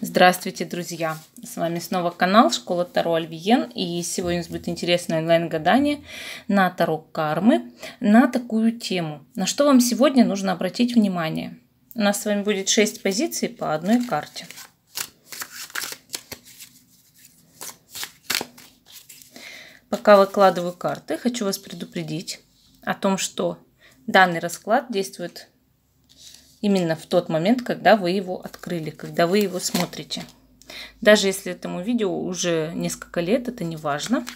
Здравствуйте, друзья! С вами снова канал Школа Таро Альвиен. И сегодня у нас будет интересное онлайн-гадание на Таро Кармы на такую тему. На что вам сегодня нужно обратить внимание? У нас с вами будет 6 позиций по одной карте. Пока выкладываю карты, хочу вас предупредить о том, что данный расклад действует именно в тот момент, когда вы его открыли, когда вы его смотрите. Даже если этому видео уже несколько лет, это не важно.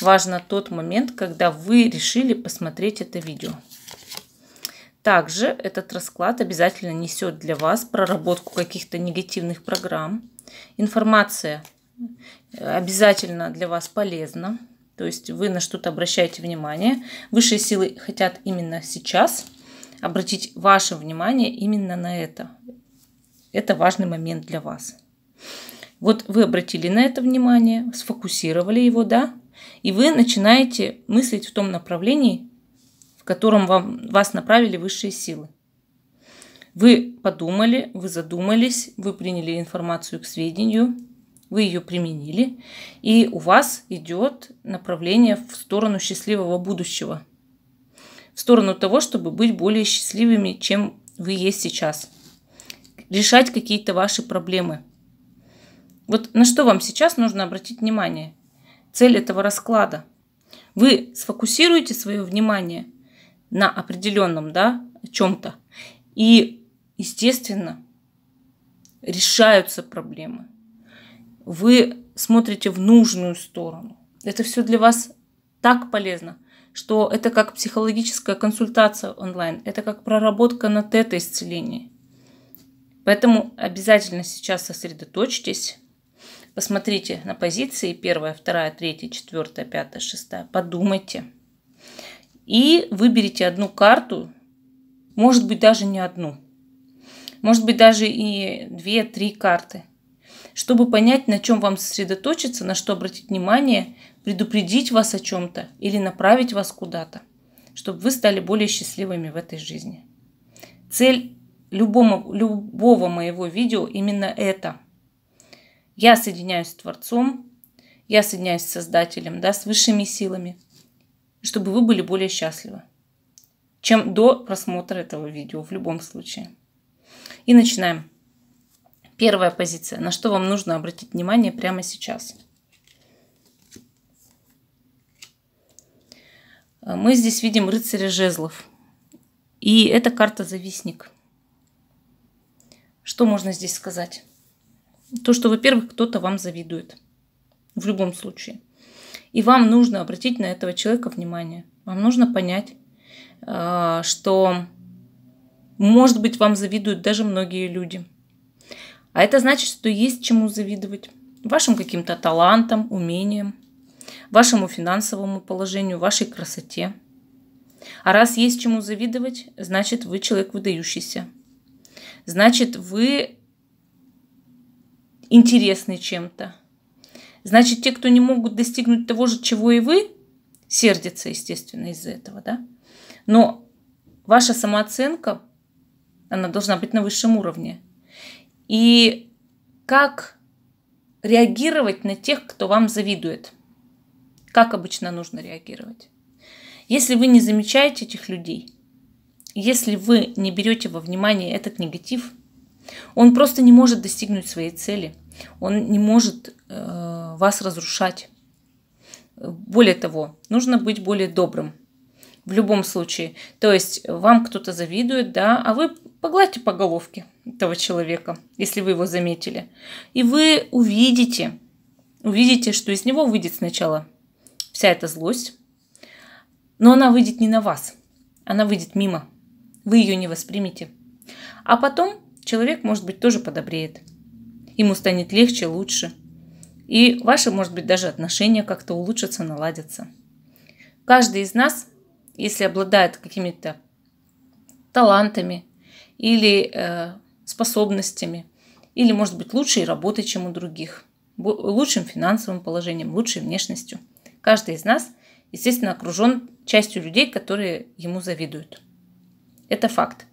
Важно тот момент, когда вы решили посмотреть это видео. Также этот расклад обязательно несет для вас проработку каких-то негативных программ. Информация э, обязательно для вас полезна. То есть вы на что-то обращаете внимание. Высшие силы хотят именно сейчас – обратить ваше внимание именно на это. Это важный момент для вас. Вот вы обратили на это внимание, сфокусировали его, да, и вы начинаете мыслить в том направлении, в котором вам, вас направили высшие силы. Вы подумали, вы задумались, вы приняли информацию к сведению, вы ее применили, и у вас идет направление в сторону счастливого будущего – в сторону того, чтобы быть более счастливыми, чем вы есть сейчас. Решать какие-то ваши проблемы. Вот на что вам сейчас нужно обратить внимание? Цель этого расклада. Вы сфокусируете свое внимание на определенном, да, чем-то. И, естественно, решаются проблемы. Вы смотрите в нужную сторону. Это все для вас так полезно – что это как психологическая консультация онлайн, это как проработка на тета-исцеление. Поэтому обязательно сейчас сосредоточьтесь, посмотрите на позиции первая, вторая, третья, четвертая, пятая, шестая, подумайте. И выберите одну карту, может быть даже не одну, может быть даже и две-три карты – чтобы понять, на чем вам сосредоточиться, на что обратить внимание, предупредить вас о чем-то или направить вас куда-то, чтобы вы стали более счастливыми в этой жизни. Цель любому, любого моего видео именно это. Я соединяюсь с Творцом, я соединяюсь с Создателем, да, с высшими силами, чтобы вы были более счастливы, чем до просмотра этого видео в любом случае. И начинаем. Первая позиция. На что вам нужно обратить внимание прямо сейчас? Э, мы здесь видим рыцаря жезлов. И это карта завистник. Что можно здесь сказать? То, что, во-первых, кто-то вам завидует. В любом случае. И вам нужно обратить на этого человека внимание. Вам нужно понять, э, что, может быть, вам завидуют даже многие люди – а это значит, что есть чему завидовать. Вашим каким-то талантам, умениям, вашему финансовому положению, вашей красоте. А раз есть чему завидовать, значит вы человек выдающийся. Значит вы интересны чем-то. Значит, те, кто не могут достигнуть того же, чего и вы, сердятся, естественно, из-за этого, да? Но ваша самооценка, она должна быть на высшем уровне. И как реагировать на тех, кто вам завидует? Как обычно нужно реагировать? Если вы не замечаете этих людей, если вы не берете во внимание этот негатив, он просто не может достигнуть своей цели, он не может э, вас разрушать. Более того, нужно быть более добрым в любом случае. То есть вам кто-то завидует, да, а вы Погладьте по головке этого человека, если вы его заметили. И вы увидите, увидите, что из него выйдет сначала вся эта злость, но она выйдет не на вас, она выйдет мимо. Вы ее не воспримете. А потом человек, может быть, тоже подобреет. Ему станет легче, лучше. И ваши, может быть, даже отношения как-то улучшатся, наладятся. Каждый из нас, если обладает какими-то талантами, или э, способностями, или, может быть, лучшей работой, чем у других, лучшим финансовым положением, лучшей внешностью. Каждый из нас, естественно, окружен частью людей, которые ему завидуют. Это факт.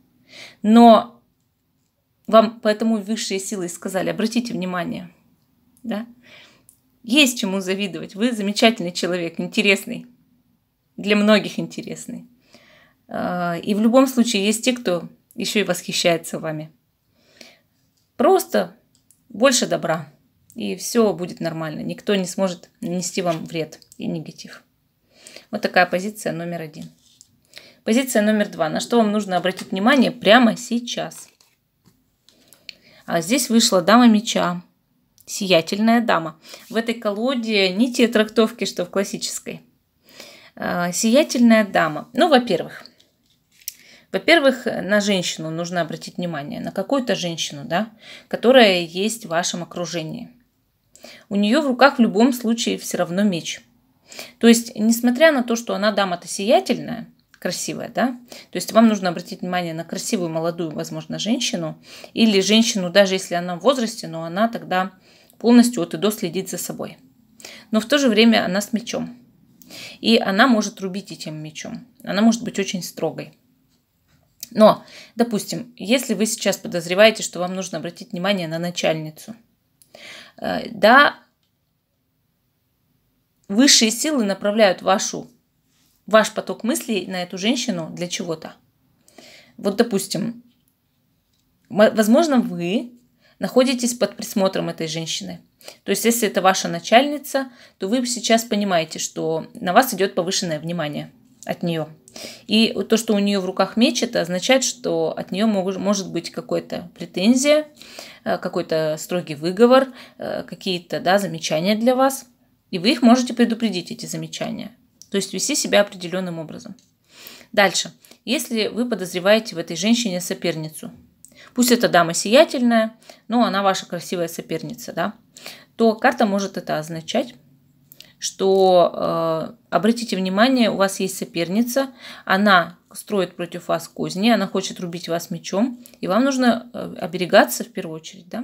Но вам поэтому высшие силы сказали, обратите внимание, да? Есть чему завидовать. Вы замечательный человек, интересный. Для многих интересный. Э, и в любом случае есть те, кто еще и восхищается вами. Просто больше добра, и все будет нормально. Никто не сможет нанести вам вред и негатив. Вот такая позиция номер один. Позиция номер два. На что вам нужно обратить внимание прямо сейчас? А здесь вышла дама меча. Сиятельная дама. В этой колоде не те трактовки, что в классической. А, сиятельная дама. Ну, во-первых, во-первых, э, на женщину нужно обратить внимание, на какую-то женщину, да, которая есть в вашем окружении. У нее в руках в любом случае все равно меч. То есть, несмотря на то, что она дама-то сиятельная, красивая, да? То есть вам нужно обратить внимание на красивую молодую, возможно, женщину или женщину, даже если она в возрасте, но она тогда полностью от и до следит за собой. Но в то же время она с мечом. И она может рубить этим мечом. Она может быть очень строгой. Но, допустим, если вы сейчас подозреваете, что вам нужно обратить внимание на начальницу, э, да, высшие силы направляют вашу, ваш поток мыслей на эту женщину для чего-то. Вот, допустим, возможно, вы находитесь под присмотром этой женщины. То есть, если это ваша начальница, то вы сейчас понимаете, что на вас идет повышенное внимание от нее. И то, что у нее в руках меч, это означает, что от нее может быть какая-то претензия, э, какой-то строгий выговор, э, какие-то да, замечания для вас. И вы их можете предупредить, эти замечания. То есть вести себя определенным образом. Дальше. Если вы подозреваете в этой женщине соперницу, пусть эта дама сиятельная, но она ваша красивая соперница, да, то карта может это означать, что, э, обратите внимание, у вас есть соперница, она строит против вас козни, она хочет рубить вас мечом, и вам нужно э, оберегаться в первую очередь, да?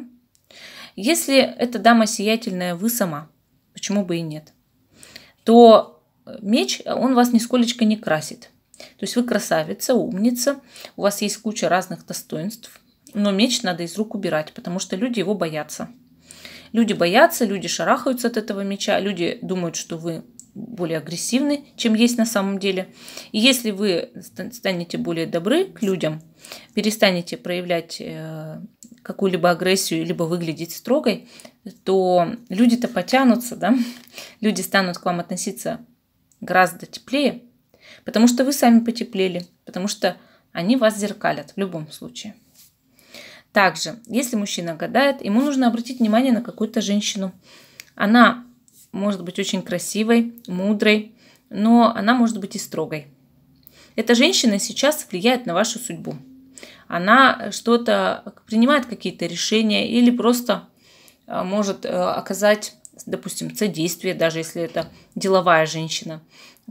Если эта дама сиятельная, вы сама, почему бы и нет, то меч, э, он вас нисколечко не красит. То есть вы красавица, умница, у вас есть куча разных достоинств, но меч надо из рук убирать, потому что люди его боятся. Люди боятся, люди шарахаются от этого меча, люди думают, что вы более агрессивны, чем есть на самом деле. И если вы станете более добры к людям, перестанете проявлять э, какую-либо агрессию, либо выглядеть строгой, то люди-то потянутся, да? Люди станут к вам относиться гораздо теплее, потому что вы сами потеплели, потому что они вас зеркалят в любом случае. Также, если мужчина гадает, ему нужно обратить внимание на какую-то женщину. Она может быть очень красивой, мудрой, но она может быть и строгой. Эта женщина сейчас влияет на вашу судьбу. Она что-то принимает какие-то решения или просто э, может э, оказать, допустим, содействие, даже если это деловая женщина,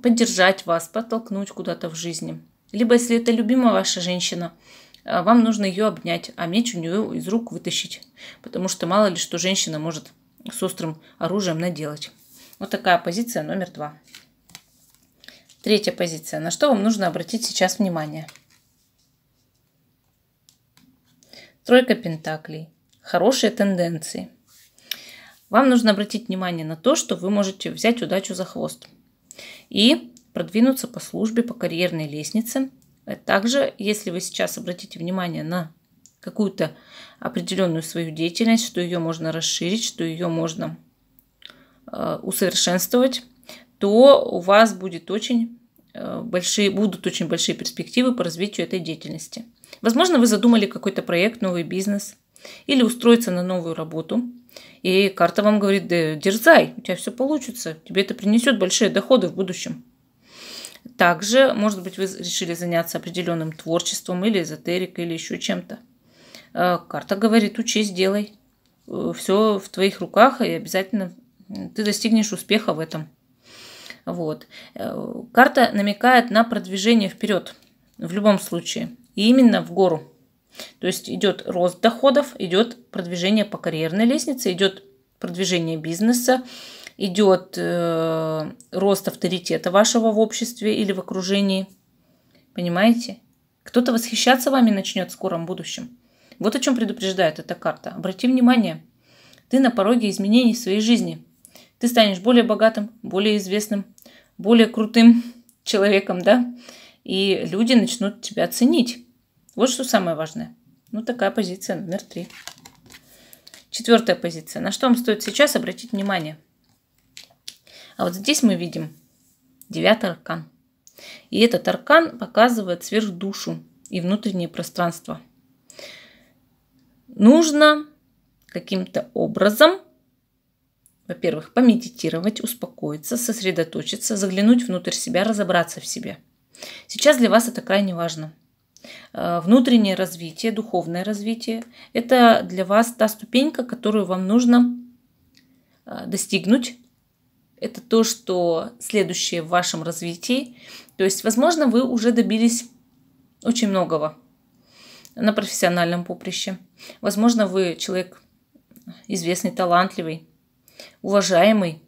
поддержать вас, подтолкнуть куда-то в жизни. Либо если это любимая ваша женщина – а, вам нужно ее обнять, а меч у нее из рук вытащить, потому что мало ли что женщина может с острым оружием наделать. Вот такая позиция номер два. Третья позиция. На что вам нужно обратить сейчас внимание? Тройка пентаклей. Хорошие тенденции. Вам нужно обратить внимание на то, что вы можете взять удачу за хвост и продвинуться по службе, по карьерной лестнице – также, если вы сейчас обратите внимание на какую-то определенную свою деятельность, что ее можно расширить, что ее можно э, усовершенствовать, то у вас будет очень э, большие, будут очень большие перспективы по развитию этой деятельности. Возможно, вы задумали какой-то проект, новый бизнес или устроиться на новую работу. И карта вам говорит, да, дерзай, у тебя все получится, тебе это принесет большие доходы в будущем. Также, может быть, вы решили заняться определенным творчеством или эзотерикой, или еще чем-то. Э, карта говорит, учись, делай. Э, Все в твоих руках, и обязательно ты достигнешь успеха в этом. Вот. Э, карта намекает на продвижение вперед в любом случае. И именно в гору. То есть идет рост доходов, идет продвижение по карьерной лестнице, идет продвижение бизнеса, идет э, рост авторитета вашего в обществе или в окружении. Понимаете? Кто-то восхищаться вами начнет в скором будущем. Вот о чем предупреждает эта карта. Обрати внимание, ты на пороге изменений в своей жизни. Ты станешь более богатым, более известным, более крутым человеком, да? И люди начнут тебя ценить. Вот что самое важное. Ну, такая позиция номер три. Четвертая позиция. На что вам стоит сейчас обратить внимание? А вот здесь мы видим девятый аркан. И этот аркан показывает сверхдушу и внутреннее пространство. Нужно каким-то образом, во-первых, помедитировать, успокоиться, сосредоточиться, заглянуть внутрь себя, разобраться в себе. Сейчас для вас это крайне важно. Э, внутреннее развитие, духовное развитие – это для вас та ступенька, которую вам нужно э, достигнуть, это то, что следующее в вашем развитии. То есть, возможно, вы уже добились очень многого на профессиональном поприще. Возможно, вы человек известный, талантливый, уважаемый.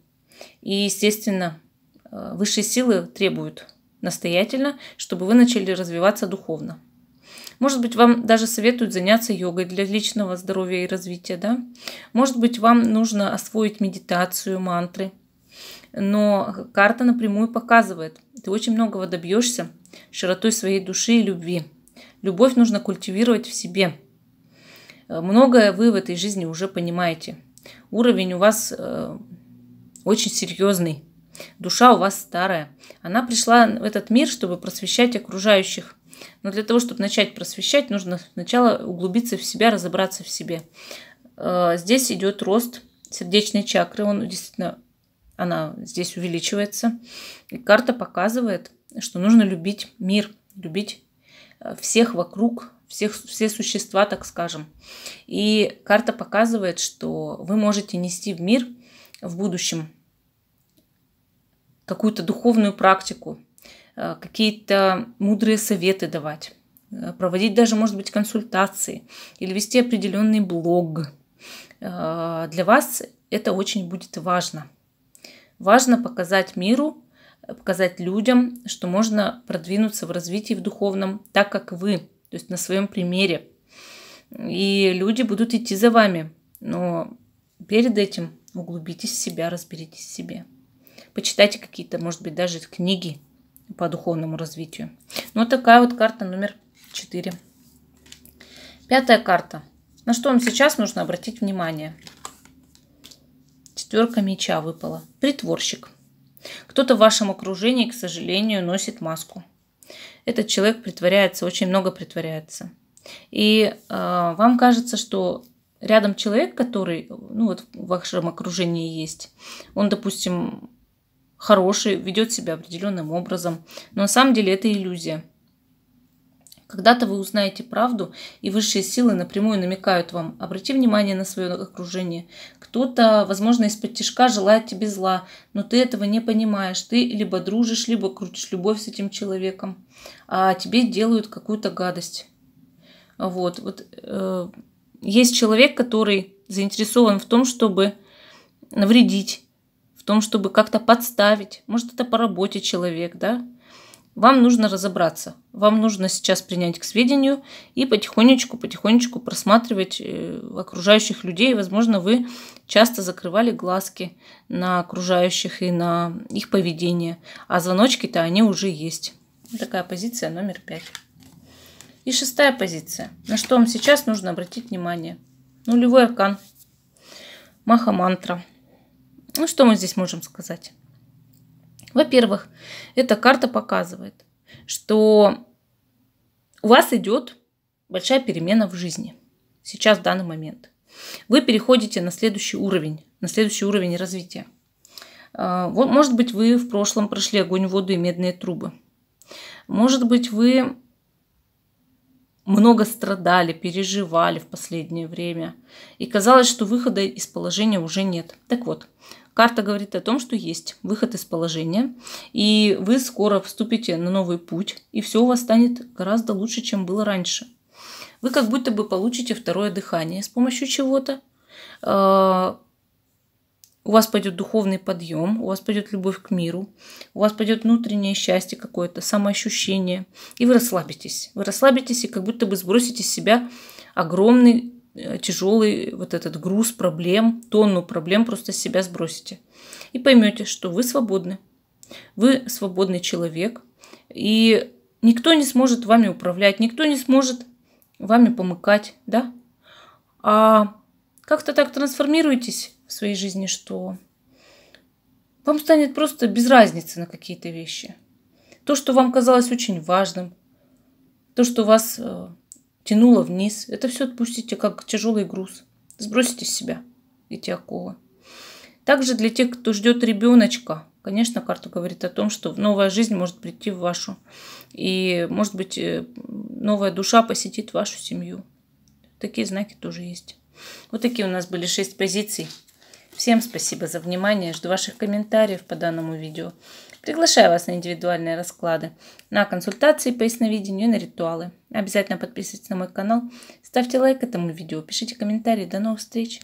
И, естественно, э, высшие силы требуют настоятельно, чтобы вы начали развиваться духовно. Может быть, вам даже советуют заняться йогой для личного здоровья и развития, да? Может быть, вам нужно освоить медитацию, мантры – но карта напрямую показывает, ты очень многого добьешься широтой своей души и любви. Любовь нужно культивировать в себе. Э, многое вы в этой жизни уже понимаете. Уровень у вас э, очень серьезный. Душа у вас старая. Она пришла в этот мир, чтобы просвещать окружающих. Но для того, чтобы начать просвещать, нужно сначала углубиться в себя, разобраться в себе. Э, здесь идет рост сердечной чакры, он действительно она здесь увеличивается. И карта показывает, что нужно любить мир, любить э, всех вокруг, всех, все существа, так скажем. И карта показывает, что вы можете нести в мир в будущем какую-то духовную практику, э, какие-то мудрые советы давать, э, проводить даже, может быть, консультации или вести определенный блог. Для вас это очень будет важно – Важно показать миру, показать людям, что можно продвинуться в развитии в духовном так, как вы, то есть на своем примере. И люди будут идти за вами, но перед этим углубитесь в себя, разберитесь в себе. Почитайте какие-то, может быть, даже книги по духовному развитию. Ну, такая вот карта номер 4. Пятая карта. На что вам сейчас нужно обратить внимание? Четверка меча выпала. Притворщик. Кто-то в вашем окружении, к сожалению, носит маску. Этот человек притворяется, очень много притворяется. И э, вам кажется, что рядом человек, который ну, вот в вашем окружении есть, он, допустим, хороший, ведет себя определенным образом, но на самом деле это иллюзия. Когда-то вы узнаете правду, и высшие силы напрямую намекают вам. Обрати внимание на свое окружение. Кто-то, возможно, из-под тяжка желает тебе зла, но ты этого не понимаешь. Ты либо дружишь, либо крутишь любовь с этим человеком, а тебе делают какую-то гадость. Вот, вот э, есть человек, который заинтересован в том, чтобы навредить, в том, чтобы как-то подставить. Может, это по работе человек, да? Вам нужно разобраться. Вам нужно сейчас принять к сведению и потихонечку-потихонечку просматривать э, окружающих людей. Возможно, вы часто закрывали глазки на окружающих и на их поведение. А звоночки-то они уже есть. Такая позиция номер пять. И шестая позиция. На что вам сейчас нужно обратить внимание? Нулевой аркан. Маха-мантра. Ну, что мы здесь можем сказать? Во-первых, эта карта показывает, что у вас идет большая перемена в жизни сейчас, в данный момент. Вы переходите на следующий уровень, на следующий уровень развития. А, вот, может быть, вы в прошлом прошли огонь, воду и медные трубы. Может быть, вы много страдали, переживали в последнее время. И казалось, что выхода из положения уже нет. Так вот, Карта говорит о том, что есть выход из положения, и вы скоро вступите на новый путь, и все у вас станет гораздо лучше, чем было раньше. Вы как будто бы получите второе дыхание с помощью чего-то. А, у вас пойдет духовный подъем, у вас пойдет любовь к миру, у вас пойдет внутреннее счастье какое-то, самоощущение. И вы расслабитесь. Вы расслабитесь и как будто бы сбросите с себя огромный Э, тяжелый вот этот груз проблем, тонну проблем просто с себя сбросите. И поймете, что вы свободны. Вы свободный человек, и никто не сможет вами управлять, никто не сможет вами помыкать, да? А как-то так трансформируетесь в своей жизни, что вам станет просто без разницы на какие-то вещи. То, что вам казалось очень важным, то, что вас э, тянуло вниз. Это все отпустите, как тяжелый груз. Сбросите с себя эти оковы. Также для тех, кто ждет ребеночка, конечно, карта говорит о том, что новая жизнь может прийти в вашу. И, может быть, э, новая душа посетит вашу семью. Такие знаки тоже есть. Вот такие у нас были шесть позиций. Всем спасибо за внимание. Жду ваших комментариев по данному видео. Приглашаю вас на индивидуальные расклады, на консультации по ясновидению и на ритуалы. Обязательно подписывайтесь на мой канал, ставьте лайк этому видео, пишите комментарии. До новых встреч!